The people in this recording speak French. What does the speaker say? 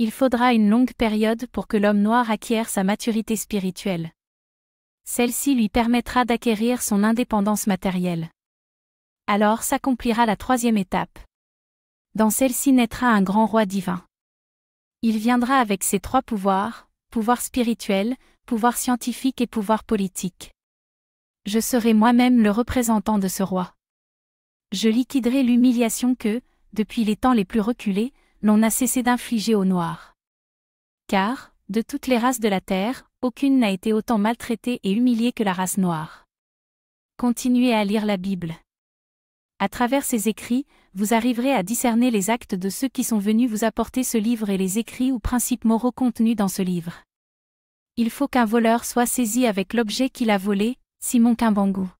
il faudra une longue période pour que l'homme noir acquiert sa maturité spirituelle. Celle-ci lui permettra d'acquérir son indépendance matérielle. Alors s'accomplira la troisième étape. Dans celle-ci naîtra un grand roi divin. Il viendra avec ses trois pouvoirs, pouvoir spirituel, pouvoir scientifique et pouvoir politique. Je serai moi-même le représentant de ce roi. Je liquiderai l'humiliation que, depuis les temps les plus reculés, l'on a cessé d'infliger aux Noirs. Car, de toutes les races de la Terre, aucune n'a été autant maltraitée et humiliée que la race noire. Continuez à lire la Bible. À travers ces écrits, vous arriverez à discerner les actes de ceux qui sont venus vous apporter ce livre et les écrits ou principes moraux contenus dans ce livre. Il faut qu'un voleur soit saisi avec l'objet qu'il a volé, Simon goût.